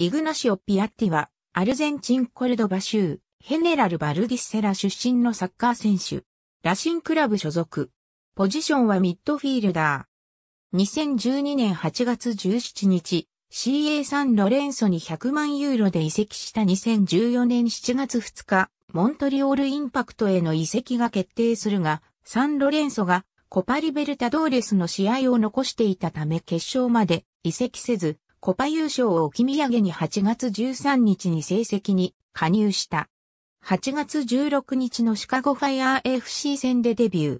イグナシオ・ピアッティは、アルゼンチンコルドバ州、ヘネラル・バルディッセラ出身のサッカー選手。ラシンクラブ所属。ポジションはミッドフィールダー。2012年8月17日、CA サンロレンソに100万ユーロで移籍した2014年7月2日、モントリオールインパクトへの移籍が決定するが、サンロレンソがコパリベルタドーレスの試合を残していたため決勝まで移籍せず、コパ優勝を置き土産に8月13日に成績に加入した。8月16日のシカゴファイアー FC 戦でデビュー。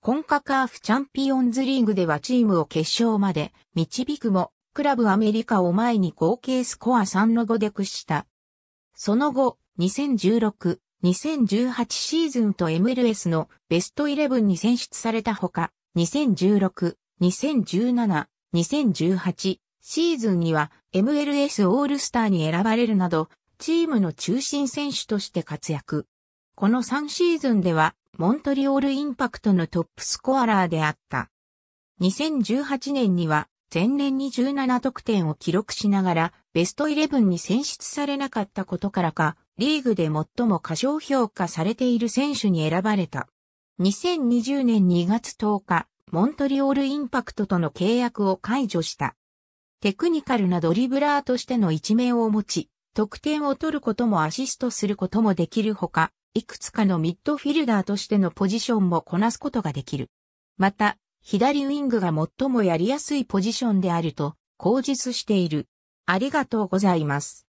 コンカカーフチャンピオンズリーグではチームを決勝まで導くも、クラブアメリカを前に合計スコア3の5で屈した。その後、2016、2018シーズンと MLS のベスト11に選出されたほか、2016、2017、2018、シーズンには MLS オールスターに選ばれるなど、チームの中心選手として活躍。この3シーズンでは、モントリオールインパクトのトップスコアラーであった。2018年には、前年に17得点を記録しながら、ベストイレブンに選出されなかったことからか、リーグで最も過小評価されている選手に選ばれた。2020年2月10日、モントリオールインパクトとの契約を解除した。テクニカルなドリブラーとしての一面を持ち、得点を取ることもアシストすることもできるほか、いくつかのミッドフィルダーとしてのポジションもこなすことができる。また、左ウィングが最もやりやすいポジションであると、口実している。ありがとうございます。